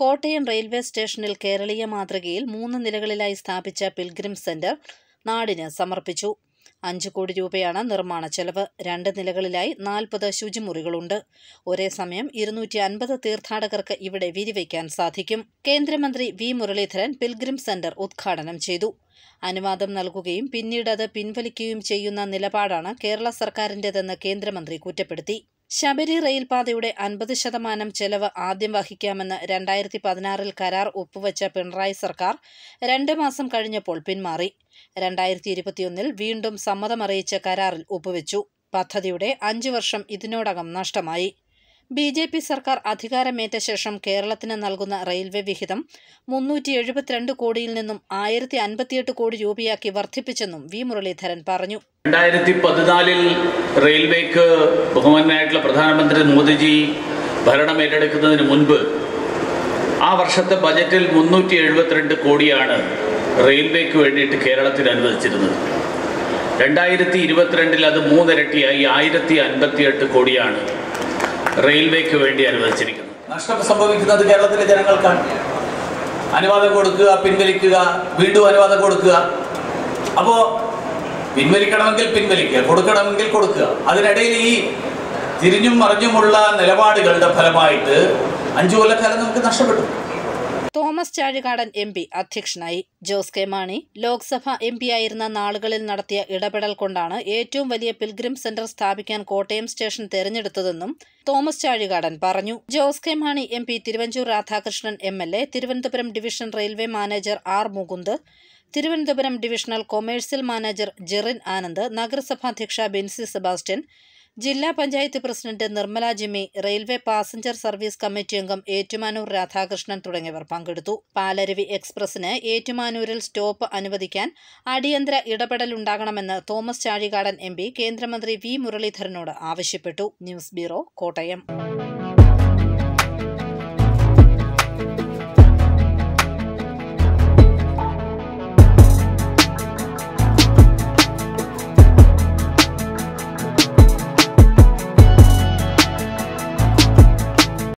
Kottayam railway സ്റ്റേഷനിൽ കേരളീയ മാതൃകയിൽ മൂന്ന് നിലകളിലായി സ്ഥാപിച്ച പിൽഗ്രിം സെന്റർ നാടിന് സമർപ്പിച്ചു അഞ്ച് കോടി രൂപയാണ് നിർമ്മാണ ചെലവ് രണ്ട് നിലകളിലായി നാൽപ്പത് ശുചിമുറികളുണ്ട് ഒരേ സമയം ഇരുന്നൂറ്റി അൻപത് തീർത്ഥാടകർക്ക് ഇവിടെ വിരിവയ്ക്കാൻ സാധിക്കും കേന്ദ്രമന്ത്രി വി മുരളീധരൻ പിൽഗ്രിം സെന്റർ ഉദ്ഘാടനം ചെയ്തു അനുവാദം നൽകുകയും പിന്നീട് അത് പിൻവലിക്കുകയും ചെയ്യുന്ന നിലപാടാണ് കേരള സർക്കാരിൻ്റെതെന്ന് കേന്ദ്രമന്ത്രി കുറ്റപ്പെടുത്തി ശബരി റെയിൽപാതയുടെ അൻപത് ശതമാനം ചെലവ് ആദ്യം വഹിക്കാമെന്ന് രണ്ടായിരത്തി പതിനാറിൽ കരാർ ഒപ്പുവെച്ച പിണറായി സർക്കാർ രണ്ട് മാസം കഴിഞ്ഞപ്പോൾ പിന്മാറി രണ്ടായിരത്തി ഇരുപത്തിയൊന്നിൽ വീണ്ടും സമ്മതമറിയിച്ച കരാറിൽ ഒപ്പുവെച്ചു പദ്ധതിയുടെ അഞ്ചു വർഷം ഇതിനോടകം നഷ്ടമായി ബി ജെ പി സർക്കാർ അധികാരമേറ്റ ശേഷം കേരളത്തിന് നൽകുന്ന റെയിൽവേ വിഹിതം മുന്നൂറ്റി എഴുപത്തിരണ്ട് കോടിയിൽ നിന്നും ആയിരത്തി അൻപത്തിയെട്ട് കോടി രൂപയാക്കി വർദ്ധിപ്പിച്ചെന്നും വി മുരളീധരൻ പറഞ്ഞു രണ്ടായിരത്തി പതിനാലിൽ റെയിൽവേക്ക് ബഹുമാനായിട്ടുള്ള പ്രധാനമന്ത്രി മോദിജി ഭരണം ഏറ്റെടുക്കുന്നതിന് മുൻപ് ആ വർഷത്തെ ബജറ്റിൽ മുന്നൂറ്റി എഴുപത്തിരണ്ട് കോടിയാണ് റെയിൽവേക്ക് വേണ്ടിയിട്ട് കേരളത്തിൽ അനുവദിച്ചിരുന്നത് രണ്ടായിരത്തി ഇരുപത്തിരണ്ടിൽ അത് മൂന്നിരട്ടിയായി ആയിരത്തി അൻപത്തിയെട്ട് കോടിയാണ് റെയിൽവേക്ക് വേണ്ടി അനുവദിച്ചിരിക്കുന്നത് നഷ്ടം സംഭവിക്കുന്നത് കേരളത്തിലെ ജനങ്ങൾക്കാണ് അനുവാദം കൊടുക്കുക പിൻവലിക്കുക വീണ്ടും അനുവാദം കൊടുക്കുക അപ്പോൾ പിൻവലിക്കണമെങ്കിൽ പിൻവലിക്കുക കൊടുക്കണമെങ്കിൽ കൊടുക്കുക അതിനിടയിൽ ഈ തിരിഞ്ഞും മറിഞ്ഞുമുള്ള നിലപാടുകളുടെ ഫലമായിട്ട് അഞ്ചു കൊല്ലക്കാലം നമുക്ക് നഷ്ടപ്പെട്ടു തോമസ് ചാഴികാടൻ എം പി അധ്യക്ഷനായി ജോസ് കെ മാണി ലോക്സഭ എം ആയിരുന്ന നാളുകളിൽ നടത്തിയ ഇടപെടൽ കൊണ്ടാണ് ഏറ്റവും വലിയ പിൽഗ്രിം സെന്റർ സ്ഥാപിക്കാൻ കോട്ടയം സ്റ്റേഷൻ തെരഞ്ഞെടുത്തതെന്നും തോമസ് ചാഴികാടൻ പറഞ്ഞു Jose K Mani M P Thiruvanchoor Radhakrishnan M L A Thiruvananthapuram division railway manager R Mukund Thiruvananthapuram divisional commercial manager Jerin Anand നഗരസഭാധ്യക്ഷ ബിൻസി സെബാസ്റ്റ്യൻ ജില്ലാ panchayat president Nirmala Jimmy railway passenger service committee അംഗം ഏറ്റുമാനൂർ രാധാകൃഷ്ണൻ തുടങ്ങിയവർ പങ്കെടുത്തു പാലരുവി എക്സ്പ്രസിന് ഏറ്റുമാനൂരിൽ സ്റ്റോപ്പ് അനുവദിക്കാൻ അടിയന്തര ഇടപെടലുണ്ടാകണമെന്ന് തോമസ് ചാഴികാടൻ എം കേന്ദ്രമന്ത്രി വി മുരളീധരനോട് ആവശ്യപ്പെട്ടു ന്യൂസ് ബ്യൂറോ കോട്ടയം